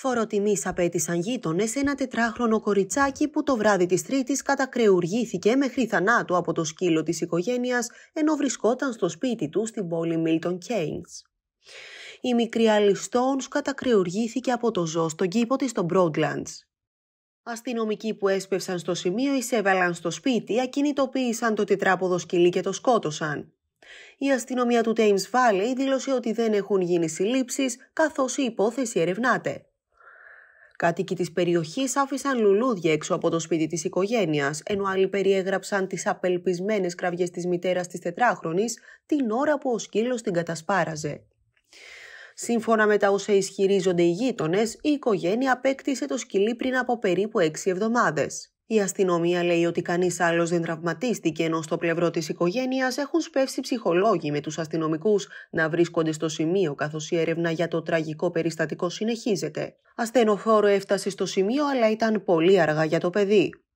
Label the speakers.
Speaker 1: Φοροτιμής απέτησαν γείτονες ένα τετράχρονο κοριτσάκι που το βράδυ της Τρίτης κατακρεουργήθηκε μέχρι θανάτου από το σκύλο της οικογένειας ενώ βρισκόταν στο σπίτι του στην πόλη Μίλτον Κέινς. Η μικρή Αλιστόνς κατακρεουργήθηκε από το ζώο στον κήπο της στο Broadlands. Αστυνομικοί που έσπευσαν στο σημείο εισέβαλαν στο σπίτι, ακινητοποίησαν το τετράποδο σκυλί και το σκότωσαν. Η αστυνομία του Thames Valley δήλωσε ότι δεν έχουν γίνει συλλήψεις, καθώς η υπόθεση ερευνάται. Κάτοικοι της περιοχής άφησαν λουλούδια έξω από το σπίτι της οικογένειας, ενώ άλλοι περιέγραψαν τις απελπισμένες κραυγές της μητέρας της τετράχρονης, την ώρα που ο σκύλος την κατασπάραζε. Σύμφωνα με τα όσα ισχυρίζονται οι γείτονες, η οικογένεια απέκτησε το σκυλί πριν από περίπου έξι εβδομάδες. Η αστυνομία λέει ότι κανείς άλλος δεν τραυματίστηκε, ενώ στο πλευρό της οικογένειας έχουν σπεύσει ψυχολόγοι με τους αστυνομικούς να βρίσκονται στο σημείο καθώς η έρευνα για το τραγικό περιστατικό συνεχίζεται ασθενοφόρο έφτασε στο σημείο αλλά ήταν πολύ αργά για το παιδί.